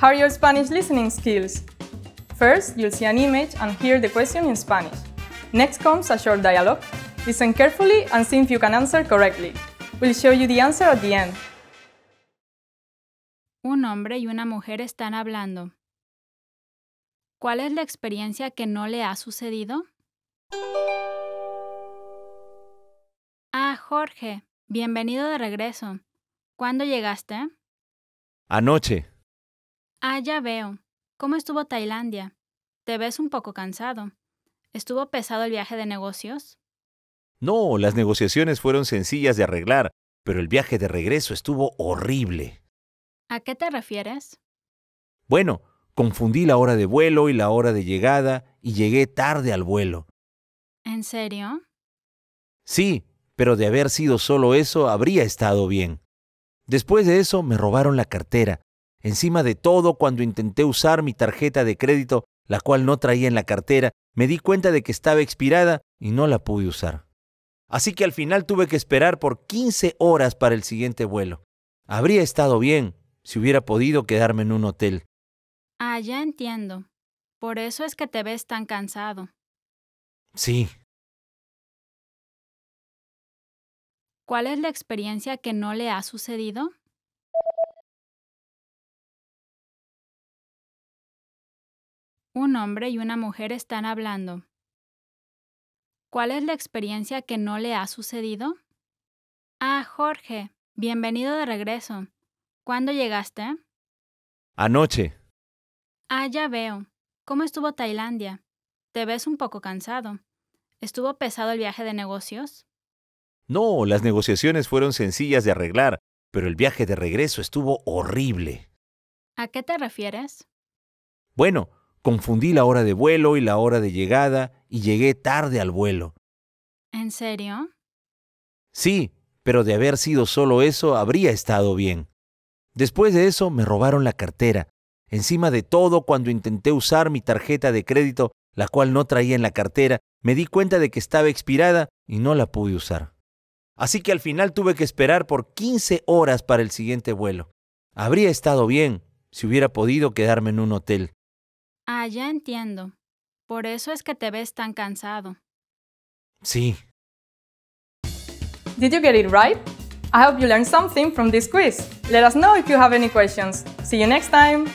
How are your Spanish listening skills? First, you'll see an image and hear the question in Spanish. Next comes a short dialogue. Listen carefully and see if you can answer correctly. We'll show you the answer at the end. Un hombre y una mujer están hablando. ¿Cuál es la experiencia que no le ha sucedido? Ah, Jorge, bienvenido de regreso. ¿Cuándo llegaste? Anoche. Ah, ya veo. ¿Cómo estuvo Tailandia? Te ves un poco cansado. ¿Estuvo pesado el viaje de negocios? No, las negociaciones fueron sencillas de arreglar, pero el viaje de regreso estuvo horrible. ¿A qué te refieres? Bueno, confundí la hora de vuelo y la hora de llegada y llegué tarde al vuelo. ¿En serio? Sí, pero de haber sido solo eso habría estado bien. Después de eso me robaron la cartera Encima de todo, cuando intenté usar mi tarjeta de crédito, la cual no traía en la cartera, me di cuenta de que estaba expirada y no la pude usar. Así que al final tuve que esperar por 15 horas para el siguiente vuelo. Habría estado bien si hubiera podido quedarme en un hotel. Ah, ya entiendo. Por eso es que te ves tan cansado. Sí. ¿Cuál es la experiencia que no le ha sucedido? Un hombre y una mujer están hablando. ¿Cuál es la experiencia que no le ha sucedido? Ah, Jorge, bienvenido de regreso. ¿Cuándo llegaste? Anoche. Ah, ya veo. ¿Cómo estuvo Tailandia? Te ves un poco cansado. ¿Estuvo pesado el viaje de negocios? No, las negociaciones fueron sencillas de arreglar, pero el viaje de regreso estuvo horrible. ¿A qué te refieres? Bueno, Confundí la hora de vuelo y la hora de llegada y llegué tarde al vuelo. ¿En serio? Sí, pero de haber sido solo eso habría estado bien. Después de eso me robaron la cartera, encima de todo cuando intenté usar mi tarjeta de crédito, la cual no traía en la cartera, me di cuenta de que estaba expirada y no la pude usar. Así que al final tuve que esperar por 15 horas para el siguiente vuelo. Habría estado bien si hubiera podido quedarme en un hotel, Ah, ya entiendo. Por eso es que te ves tan cansado. Sí. Did you get it right? I hope you learned something from this quiz. Let us know if you have any questions. See you next time!